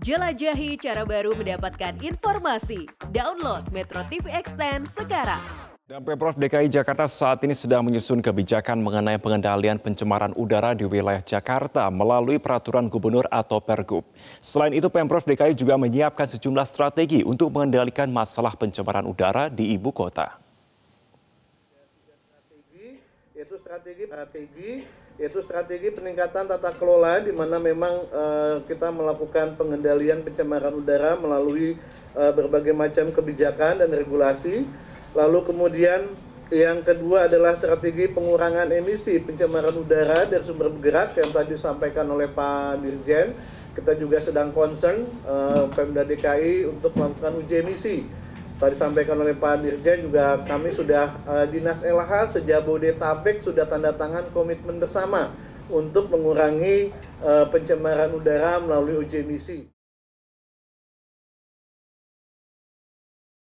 Jelajahi cara baru mendapatkan informasi. Download Metro TV Extend sekarang. Dan Pemprov DKI Jakarta saat ini sedang menyusun kebijakan mengenai pengendalian pencemaran udara di wilayah Jakarta melalui peraturan gubernur atau Pergub. Selain itu, Pemprov DKI juga menyiapkan sejumlah strategi untuk mengendalikan masalah pencemaran udara di ibu kota yaitu strategi eh, strategi yaitu strategi peningkatan tata kelola di mana memang uh, kita melakukan pengendalian pencemaran udara melalui uh, berbagai macam kebijakan dan regulasi. Lalu kemudian yang kedua adalah strategi pengurangan emisi pencemaran udara dari sumber bergerak yang tadi disampaikan oleh Pak Dirjen. Kita juga sedang concern uh, Pemda DKI untuk melakukan uji emisi tadi sampaikan oleh Pak Dirjen juga kami sudah uh, Dinas LH Bodetabek sudah tanda tangan komitmen bersama untuk mengurangi uh, pencemaran udara melalui uji emisi.